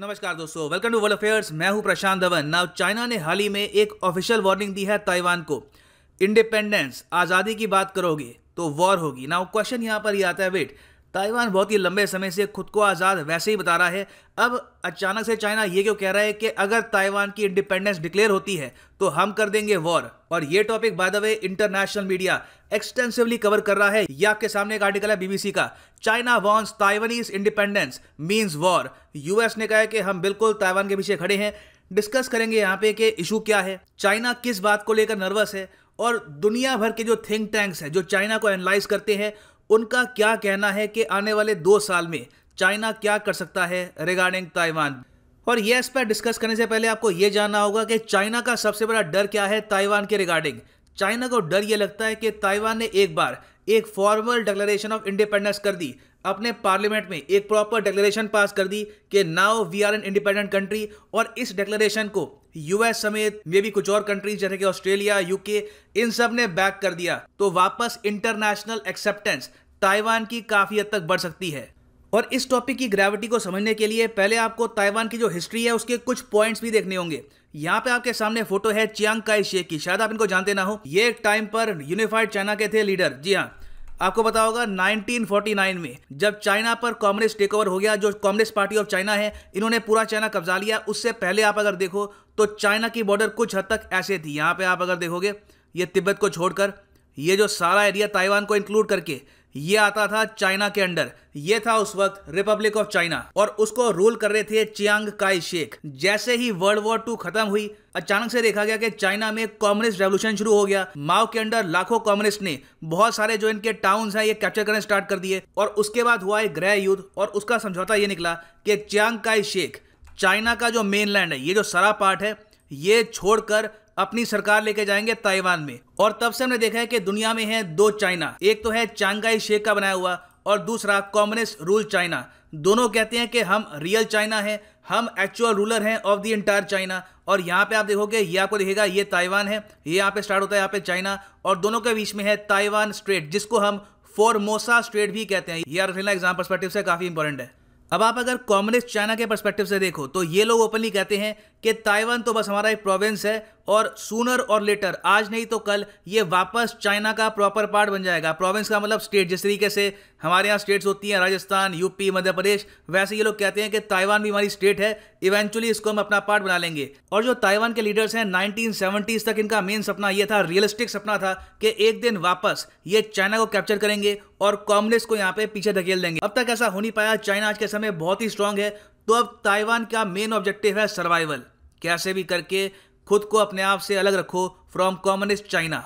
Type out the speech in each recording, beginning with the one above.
नमस्कार दोस्तों welcome to world affairs मैं हूं प्रशांत धवन नाउ चाइना ने हाल ही में एक ऑफिशियल वार्निंग दी है ताइवान को इंडिपेंडेंस आज़ादी की बात करोगे तो वॉर होगी नाउ क्वेश्चन यहां पर ही आता है वेट ताइवान बहुत ही लंबे समय से खुद को आज़ाद वैसे ही बता रहा है अब अचानक से चाइना ये क्यों कह रहा है कि अगर ताइवान की इंडिपेंडेंस डिक्लेयर होती है तो हम कर देंगे वॉर और ये topic by the way international media extensively cover कर रहा है ये आपके सामने एक आर्टिकल है बीबीसी का China warns Taiwanese independence means war US ने कहा है कि हम बिल्कुल ताइवान के पीछे खड़े हैं डिस्कस करेंगे यहाँ पे कि इशू क्या है चाइना किस बात को लेकर नर्वस है और दुनिया भर के जो थिंक टैंक्स हैं जो चाइना को एनालाइज करते हैं उनका क्या कहना है कि आने वाले दो साल में चाइना क्या कर सकता है रिगार्डिंग ताइवान और ये इस पर डिस्कस करने से पहले आपको ये जानना होगा कि चाइना का सबसे बड़ा डर क्या है ताइवान के रिगार्डिंग चाइना को डर ये लगता है कि ताइवान ने एक बार एक फॉर्मल डिक्लेरेशन ऑफ इंडिपेंडेंस कर दी अपने पार्लियामेंट में एक प्रॉपर डिक्लेरेशन पास कर दी कि now we are an independent country और इस डिक्लेरेशन को यूएस समेत मे भी कुछ और कंट्रीज जैसे कि ऑस्ट्रेलिया यूके इन सब ने बैक कर दिया तो वापस इंटरनेशनल एक्सेप्टेंस ताइवान की काफ़ी हद तक बढ़ सकती है और इस टॉपिक की ग्रेविटी को समझने के लिए पहले आपको ताइवान की जो हिस्ट्री है उसके कुछ पॉइंट्स भी देखने होंगे यहाँ पे आपके सामने फोटो है चियांग काई शेख की शायद आप इनको जानते ना हो ये एक टाइम पर यूनिफाइड चाइना के थे लीडर जी हाँ आपको बता होगा 1949 में जब चाइना पर कम्युनिस्ट टेक ओवर हो गया जो कम्युनिस्ट पार्टी ऑफ चाइना है इन्होंने पूरा चाइना कब्जा लिया उससे पहले आप अगर देखो तो चाइना की बॉर्डर कुछ हद तक ऐसे थी यहाँ पे आप अगर देखोगे ये तिब्बत को छोड़कर ये जो सारा एरिया ताइवान को इंक्लूड करके ये आता था चाइना के अंडर ये था उस वक्त रिपब्लिक ऑफ चाइना और उसको रूल कर रहे थे चियांग काई शेख जैसे ही वर्ल्ड वॉर टू खत्म हुई अचानक से देखा गया कि चाइना में कम्युनिस्ट रेवोल्यूशन शुरू हो गया माओ के अंडर लाखों कम्युनिस्ट ने बहुत सारे जो इनके टाउन्स हैं ये कैप्चर करने स्टार्ट कर दिए और उसके बाद हुआ एक गृह युद्ध और उसका समझौता ये निकला कि चियांग काई शेख चाइना का जो मेनलैंड है ये जो सारा पार्ट है ये छोड़कर अपनी सरकार लेके जाएंगे ताइवान में और तब से हमने देखा है कि दुनिया में है दो चाइना एक तो है चांगाई शेख का बनाया हुआ और दूसरा कम्युनिस्ट रूल चाइना दोनों कहते हैं कि हम रियल चाइना हैं हम एक्चुअल रूलर हैं ऑफ द इंटायर चाइना और यहाँ पे आप देखोगे ये आपको देखेगा ये ताइवान है ये यहाँ पे स्टार्ट होता है यहाँ पे चाइना और दोनों के बीच में है ताइवान स्ट्रेट जिसको हम फोरमोसा स्ट्रेट भी कहते हैं ये अरसेला एग्जाम परस्पेक्टिव से काफ़ी इंपॉर्टेंट है अब आप अगर कम्युनिस्ट चाइना के परस्पेक्टिव से देखो तो ये लोग ओपनली कहते हैं कि ताइवान तो बस हमारा एक प्रोविंस है और सूनर और लेटर आज नहीं तो कल ये वापस चाइना का प्रॉपर पार्ट बन जाएगा प्रोविंस का मतलब स्टेट जिस तरीके से हमारे यहाँ स्टेट्स होती हैं राजस्थान यूपी मध्य प्रदेश वैसे ये लोग कहते हैं कि ताइवान भी हमारी स्टेट है इवेंचुअली इसको हम अपना पार्ट बना लेंगे और जो ताइवान के लीडर्स हैं नाइनटीन तक इनका मेन सपना यह था रियलिस्टिक सपना था कि एक दिन वापस ये चाइना को कैप्चर करेंगे और कॉम्युनिस्ट को यहाँ पे पीछे धकेल देंगे अब तक ऐसा हो नहीं पाया चाइना आज के समय बहुत ही स्ट्रांग है तो अब ताइवान का मेन ऑब्जेक्टिव है सर्वाइवल कैसे भी करके खुद को अपने आप से अलग रखो फ्रॉम कॉम्युनिस्ट चाइना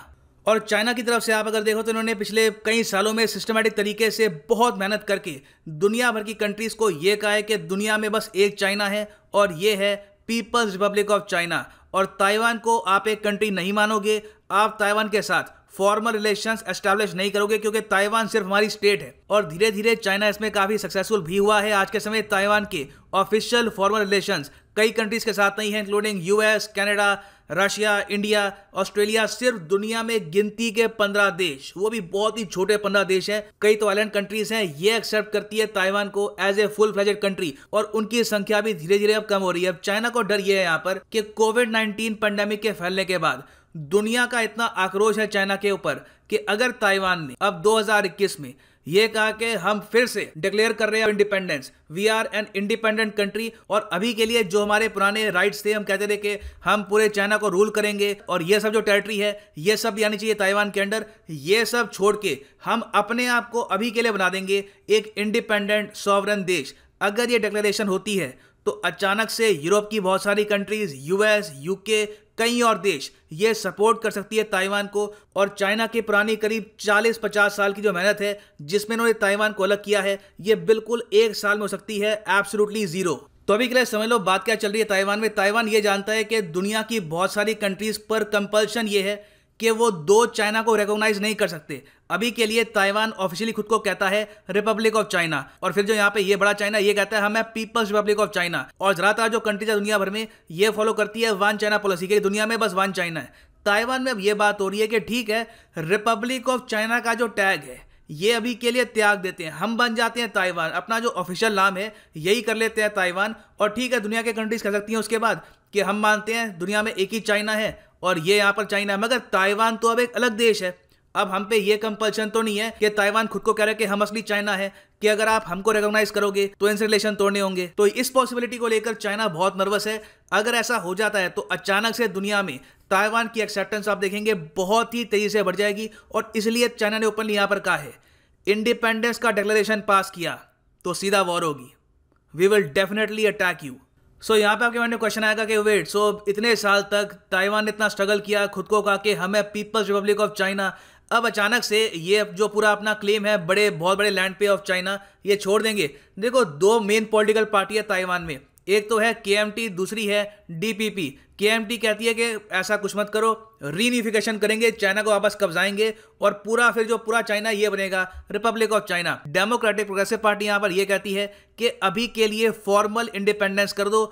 और चाइना की तरफ से आप अगर देखो तो इन्होंने पिछले कई सालों में सिस्टमेटिक तरीके से बहुत मेहनत करके दुनिया भर की कंट्रीज़ को ये कहा है कि दुनिया में बस एक चाइना है और ये है पीपल्स रिपब्लिक ऑफ चाइना और ताइवान को आप एक कंट्री नहीं मानोगे आप ताइवान के साथ फॉर्मल रिलेशन एस्टेब्लिश नहीं करोगे क्योंकि ताइवान सिर्फ हमारी स्टेट है और धीरे धीरे चाइना इसमें काफी सक्सेसफुल भी हुआ है आज के समय ताइवान के ऑफिशियल फॉर्मल रिलेशन कई कंट्रीज के साथ नहीं है including US Canada Russia India Australia सिर्फ दुनिया में गिनती के पंद्रह देश वो भी बहुत ही छोटे पंद्रह देश हैं कई तो आइलैंड कंट्रीज हैं ये एक्सेप्ट करती है ताइवान को as a full fledged country और उनकी संख्या भी धीरे धीरे अब कम हो रही है अब चाइना को डर ये है यहाँ पर कि कोविड नाइन्टीन पेंडेमिक के फैलने के बाद दुनिया का इतना आक्रोश है चाइना के ऊपर कि अगर ताइवान ने अब 2021 में ये कहा कि हम फिर से डिक्लेयर कर रहे हैं independence we are an independent country और अभी के लिए जो हमारे पुराने राइट्स थे हम कहते थे कि हम पूरे चाइना को रूल करेंगे और ये सब जो टेरिटरी है ये सब यानी चाहिए ताइवान के अंडर ये सब छोड़ के हम अपने आप को अभी के लिए बना देंगे एक इंडिपेंडेंट सॉवरन देश अगर ये डिक्लेरेशन होती है तो अचानक से यूरोप की बहुत सारी कंट्रीज यूएस यूके कई और देश ये सपोर्ट कर सकती है ताइवान को और चाइना के पुरानी करीब 40-50 साल की जो मेहनत है जिसमें उन्होंने ताइवान को अलग किया है ये बिल्कुल एक साल में हो सकती है एब्सोलूटली जीरो तो अभी के लिए समझ लो बात क्या चल रही है ताइवान में ताइवान ये जानता है कि दुनिया की बहुत सारी कंट्रीज पर कंपल्शन ये है कि वो दो चाइना को रिकॉग्नाइज नहीं कर सकते अभी के लिए ताइवान ऑफिशियली खुद को कहता है रिपब्लिक ऑफ चाइना और फिर जो यहाँ पे ये बड़ा चाइना ये कहता है हमें पीपल्स रिपब्लिक ऑफ चाइना और ज्यादातर जो कंट्रीज है दुनिया भर में ये फॉलो करती है वन चाइना पॉलिसी की दुनिया में बस वन चाइना है ताइवान में अब ये बात हो रही है कि ठीक है रिपब्लिक ऑफ चाइना का जो टैग है ये अभी के लिए त्याग देते हैं हम बन जाते हैं ताइवान अपना जो ऑफिशियल नाम है यही कर लेते हैं ताइवान और ठीक है दुनिया के कंट्रीज कर सकती हैं उसके बाद कि हम मानते हैं दुनिया में एक ही चाइना है और ये यहां पर चाइना है मगर ताइवान तो अब एक अलग देश है अब हम पे ये कंपल्शन तो नहीं है कि ताइवान खुद को कह रहे कि हम असली चाइना है कि अगर आप हमको रिकॉग्नाइज करोगे तो इनसे रिलेशन तोड़ने होंगे तो इस पॉसिबिलिटी को लेकर चाइना बहुत नर्वस है अगर ऐसा हो जाता है तो अचानक से दुनिया में ताइवान की एक्सेप्टेंस आप देखेंगे बहुत ही तेजी से बढ़ जाएगी और इसलिए चाइना ने ओपनली यहाँ पर कहा है इंडिपेंडेंस का डिक्लेरेशन पास किया तो सीधा वॉर होगी we will definitely attack you so यहाँ पे आपके मैंने में क्वेश्चन आएगा कि वेट सो इतने साल तक ताइवान ने इतना स्ट्रगल किया खुद को कहा कि हमें पीपल्स रिपब्लिक ऑफ चाइना अब अचानक से ये जो पूरा अपना क्लेम है बड़े बहुत बड़े लैंड पे ऑफ चाइना ये छोड़ देंगे देखो दो मेन पॉलिटिकल पार्टी है ताइवान में एक तो है के दूसरी है डीपीपी के कहती है कि ऐसा कुछ मत करो रीनिफिकेशन करेंगे चाइना को वापस कब्जाएंगे और पूरा फिर जो पूरा चाइना ये बनेगा Republic of China Democratic Progressive Party यहां पर ये कहती है कि अभी के लिए फॉर्मल इंडिपेंडेंस कर दो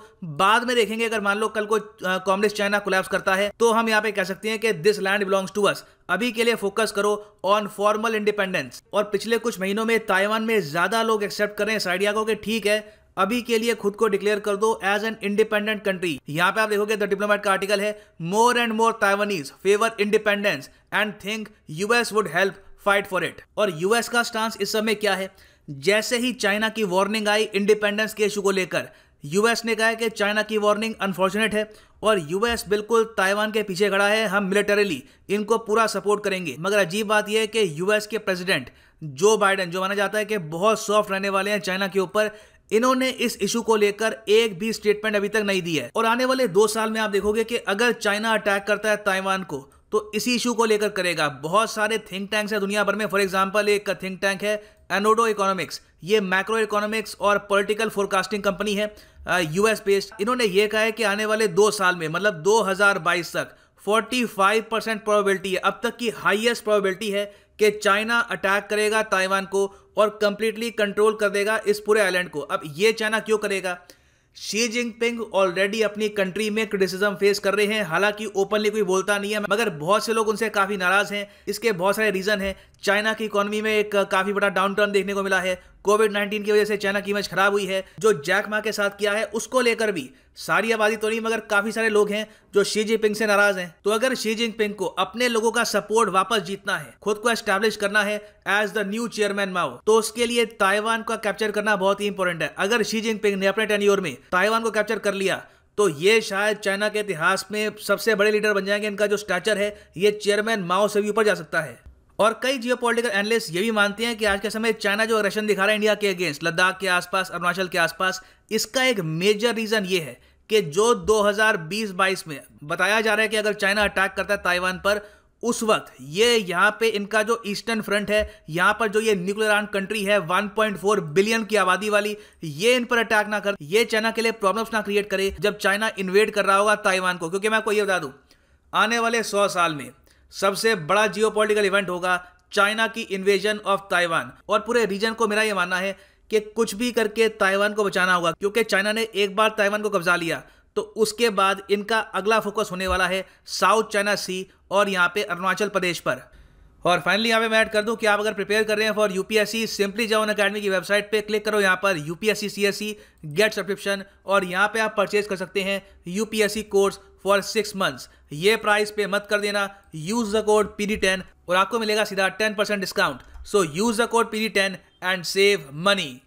बाद में देखेंगे अगर मान लो कल को कम्युनिस्ट चाइना कोलैप्स करता है तो हम यहाँ पे कह सकते हैं कि this land belongs to us अभी के लिए फोकस करो ऑन फॉर्मल इंडिपेंडेंस और पिछले कुछ महीनों में ताइवान में ज्यादा लोग एक्सेप्ट कर रहे हैं इस आइडिया को कि ठीक है अभी के लिए खुद को डिक्लेयर कर दो एज एन इंडिपेंडेंट कंट्री यहां पे आप देखोगे द डिप्लोमेट का आर्टिकल है more and more Taiwanese favour independence and think US would help fight for it और यूएस का स्टांस इस समय क्या है जैसे ही चाइना की वार्निंग आई इंडिपेंडेंस के इशू को लेकर यूएस ने कहा है कि चाइना की वार्निंग अनफॉर्चुनेट है और यूएस बिल्कुल ताइवान के पीछे खड़ा है हम मिलिटरीली इनको पूरा सपोर्ट करेंगे मगर अजीब बात यह है कि यूएस के प्रेसिडेंट जो बाइडन जो माना जाता है कि बहुत सॉफ्ट रहने वाले हैं चाइना के ऊपर इन्होंने इस इशू को लेकर एक भी स्टेटमेंट अभी तक नहीं दी है और आने वाले दो साल में आप देखोगे कि अगर चाइना अटैक करता है ताइवान को तो इसी इशू को लेकर करेगा बहुत सारे थिंक टैंक्स है दुनिया भर में फॉर एग्जाम्पल एक थिंक टैंक है एनोडो इकोनॉमिक्स ये मैक्रो इकोनॉमिक्स और पॉलिटिकल फोरकास्टिंग कंपनी है यूएस बेस्ड इन्होंने ये कहा है कि आने वाले दो साल में मतलब 2022 तक 45 परसेंट प्रोबेबिलिटी है अब तक की हाईएस्ट प्रोबेबिलिटी है कि चाइना अटैक करेगा ताइवान को और कंप्लीटली कंट्रोल कर देगा इस पूरे आइलैंड को अब ये चाइना क्यों करेगा शी जिनपिंग ऑलरेडी अपनी कंट्री में क्रिटिसिज्म फेस कर रहे हैं हालांकि ओपनली कोई बोलता नहीं है मगर बहुत से लोग उनसे काफी नाराज हैं इसके बहुत सारे रीजन हैं चाइना की इकोनॉमी में एक काफी बड़ा डाउन टर्न देखने को मिला है कोविड 19 की वजह से चाइना की इमेज खराब हुई है जो जैक मा के साथ किया है उसको लेकर भी सारी आबादी तो नहीं मगर काफी सारे लोग हैं जो शी जिनपिंग से नाराज हैं तो अगर शी जिनपिंग को अपने लोगों का सपोर्ट वापस जीतना है खुद को एस्टेब्लिश करना है as the new chairman Mao तो उसके लिए ताइवान का कैप्चर करना बहुत ही इंपॉर्टेंट है अगर शी जिनपिंग ने अपने टेन्योर में ताइवान को कैप्चर कर लिया तो ये शायद चाइना के इतिहास में सबसे बड़े लीडर बन जाएंगे इनका जो स्टैचर है ये चेयरमैन माओ से भी ऊपर जा सकता है और कई जियो पोलिटिकल एनालिस्ट ये भी मानते हैं कि आज के समय चाइना जो अग्रेशन दिखा रहा है इंडिया के अगेंस्ट लद्दाख के आसपास अरुणाचल के आसपास इसका एक मेजर रीज़न ये है कि जो 2020-22 में बताया जा रहा है कि अगर चाइना अटैक करता है ताइवान पर उस वक्त ये यहाँ पे इनका जो ईस्टर्न फ्रंट है यहाँ पर जो ये न्यूक्लियर आर्म कंट्री है 1.4 बिलियन की आबादी वाली ये इन पर अटैक ना कर ये चाइना के लिए प्रॉब्लम्स ना क्रिएट करे जब चाइना इन्वेड कर रहा होगा ताइवान को क्योंकि मैं आपको ये बता दूं आने वाले सौ साल में सबसे बड़ा जियोपॉलिटिकल इवेंट होगा चाइना की इन्वेजन ऑफ ताइवान और पूरे रीजन को मेरा यह मानना है कि कुछ भी करके ताइवान को बचाना होगा क्योंकि चाइना ने एक बार ताइवान को कब्जा लिया तो उसके बाद इनका अगला फोकस होने वाला है साउथ चाइना सी और यहाँ पे अरुणाचल प्रदेश पर और फाइनली यहाँ पे मैं ऐड कर दूं कि आप अगर प्रिपेयर कर रहे हैं फॉर यूपीएससी सिंपली जाओ अकेडमी की वेबसाइट पे क्लिक करो यहाँ पर यूपीएससी सीएससी गेट सब्सक्रिप्शन और यहाँ पे आप परचेज कर सकते हैं UPSC course for six months ये प्राइस पे मत कर देना use the code P ten और आपको मिलेगा सीधा ten percent discount so use the code P ten and save money